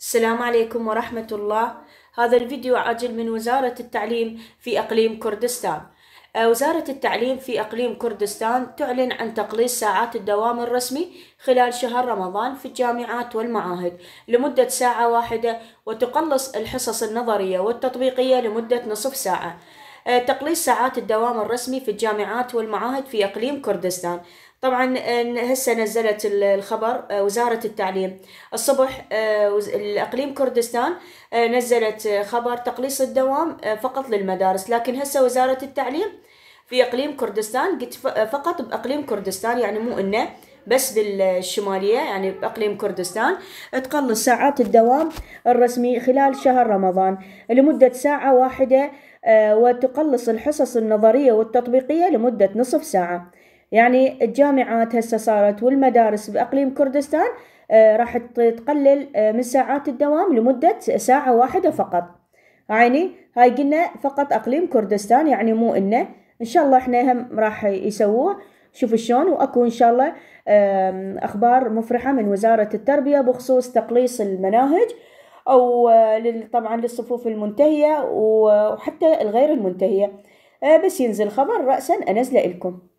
السلام عليكم ورحمة الله هذا الفيديو عاجل من وزارة التعليم في أقليم كردستان آه، وزارة التعليم في أقليم كردستان تعلن عن تقليص ساعات الدوام الرسمي خلال شهر رمضان في الجامعات والمعاهد لمدة ساعة واحدة وتقلص الحصص النظرية والتطبيقية لمدة نصف ساعة آه، تقليص ساعات الدوام الرسمي في الجامعات والمعاهد في اقليم كردستان طبعا آه، هسه نزلت الخبر آه، وزارة التعليم الصبح الأقليم كردستان نزلت خبر تقليص الدوام فقط للمدارس لكن هسه وزارة التعليم في اقليم كردستان قلت فقط باقليم كردستان يعني مو انه بس بالشمالية يعني بأقليم كردستان تقلص ساعات الدوام الرسمي خلال شهر رمضان لمدة ساعة واحدة آه، وتقلص الحصص النظرية والتطبيقية لمدة نصف ساعة يعني الجامعات هسه صارت والمدارس بأقليم كردستان آه، راح تقلل آه، من ساعات الدوام لمدة ساعة واحدة فقط عيني هاي قلنا فقط أقليم كردستان يعني مو إنه إن شاء الله إحنا هم راح يسووه شوفوا شلون واكو ان شاء الله اخبار مفرحه من وزاره التربيه بخصوص تقليص المناهج او آه، طبعا للصفوف المنتهيه وحتى الغير المنتهيه آه، بس ينزل خبر راسا انزله لكم